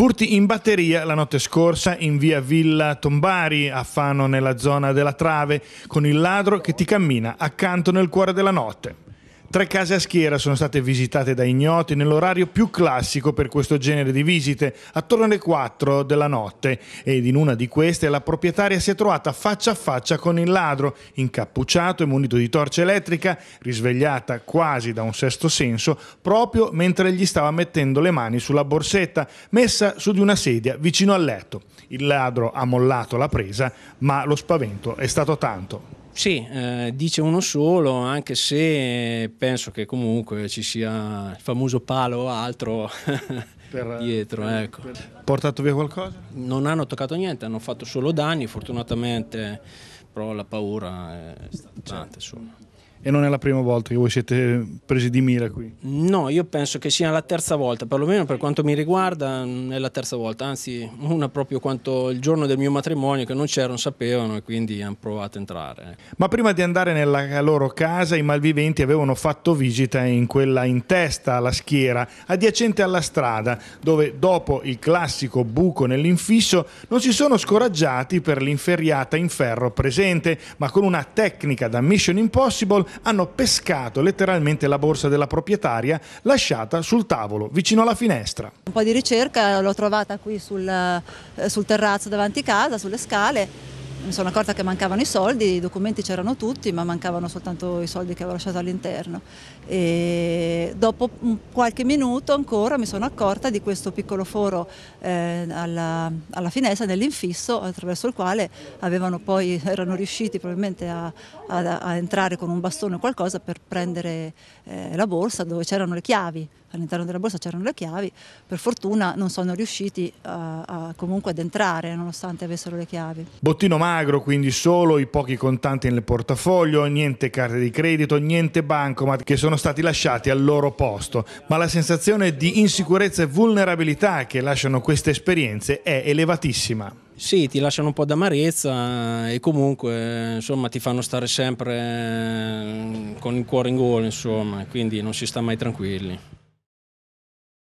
Furti in batteria la notte scorsa in via Villa Tombari a Fano nella zona della Trave con il ladro che ti cammina accanto nel cuore della notte. Tre case a schiera sono state visitate da ignoti nell'orario più classico per questo genere di visite, attorno alle 4 della notte, ed in una di queste la proprietaria si è trovata faccia a faccia con il ladro, incappucciato e munito di torcia elettrica, risvegliata quasi da un sesto senso, proprio mentre gli stava mettendo le mani sulla borsetta messa su di una sedia vicino al letto. Il ladro ha mollato la presa, ma lo spavento è stato tanto. Sì, eh, dice uno solo, anche se penso che comunque ci sia il famoso palo o altro per, dietro. Per, ecco. per... Portato via qualcosa? Non hanno toccato niente, hanno fatto solo danni, fortunatamente, però la paura è stata tanta. Insomma e non è la prima volta che voi siete presi di mira qui? No, io penso che sia la terza volta, perlomeno per quanto mi riguarda mm, è la terza volta, anzi una proprio quanto il giorno del mio matrimonio che non c'erano sapevano e quindi hanno provato a entrare. Ma prima di andare nella loro casa i malviventi avevano fatto visita in quella in testa alla schiera, adiacente alla strada, dove dopo il classico buco nell'infisso non si sono scoraggiati per l'inferriata in ferro presente, ma con una tecnica da Mission Impossible hanno pescato letteralmente la borsa della proprietaria lasciata sul tavolo, vicino alla finestra. Un po' di ricerca l'ho trovata qui sul, eh, sul terrazzo davanti casa, sulle scale mi sono accorta che mancavano i soldi, i documenti c'erano tutti, ma mancavano soltanto i soldi che avevo lasciato all'interno dopo mm, qualche minuto ancora mi sono accorta di questo piccolo foro eh, alla, alla, finestra, nell'infisso, attraverso il quale poi, erano riusciti probabilmente a, a, a, entrare con un bastone o qualcosa per prendere eh, la borsa dove c'erano le chiavi all'interno della borsa c'erano le chiavi, per fortuna non sono riusciti a, eh, a comunque ad entrare nonostante avessero le chiavi. Bottino magro, quindi solo i pochi contanti nel portafoglio, niente carte di credito, niente bancomat che sono stati lasciati al loro posto, ma la sensazione di insicurezza e vulnerabilità che lasciano queste esperienze è elevatissima. Sì, ti lasciano un po' d'amarezza e comunque insomma, ti fanno stare sempre eh, con il cuore in gola, insomma, quindi non si sta mai tranquilli.